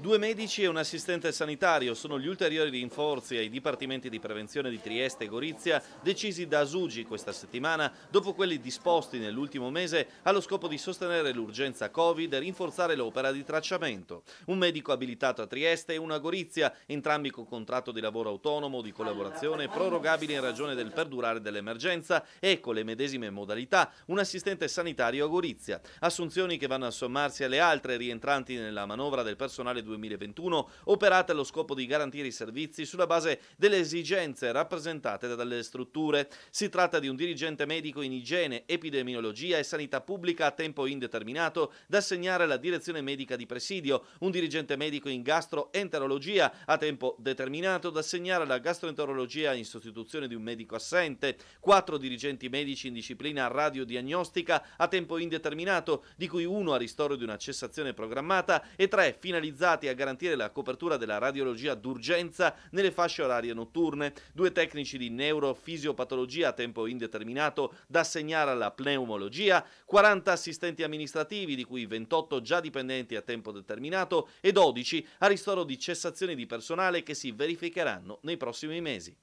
Due medici e un assistente sanitario sono gli ulteriori rinforzi ai dipartimenti di prevenzione di Trieste e Gorizia decisi da Asugi questa settimana dopo quelli disposti nell'ultimo mese allo scopo di sostenere l'urgenza Covid e rinforzare l'opera di tracciamento. Un medico abilitato a Trieste e uno a Gorizia, entrambi con contratto di lavoro autonomo di collaborazione prorogabile in ragione del perdurare dell'emergenza e con le medesime modalità un assistente sanitario a Gorizia. Assunzioni che vanno a sommarsi alle altre rientranti nella manovra del personale 2021, operate allo scopo di garantire i servizi sulla base delle esigenze rappresentate dalle strutture. Si tratta di un dirigente medico in igiene, epidemiologia e sanità pubblica a tempo indeterminato da assegnare alla direzione medica di presidio, un dirigente medico in gastroenterologia a tempo determinato da assegnare alla gastroenterologia in sostituzione di un medico assente, quattro dirigenti medici in disciplina radiodiagnostica a tempo indeterminato, di cui uno a ristoro di una cessazione programmata e tre finalizzati deputati a garantire la copertura della radiologia d'urgenza nelle fasce orarie notturne, due tecnici di neurofisiopatologia a tempo indeterminato da assegnare alla pneumologia, 40 assistenti amministrativi, di cui 28 già dipendenti a tempo determinato e 12 a ristoro di cessazioni di personale che si verificheranno nei prossimi mesi.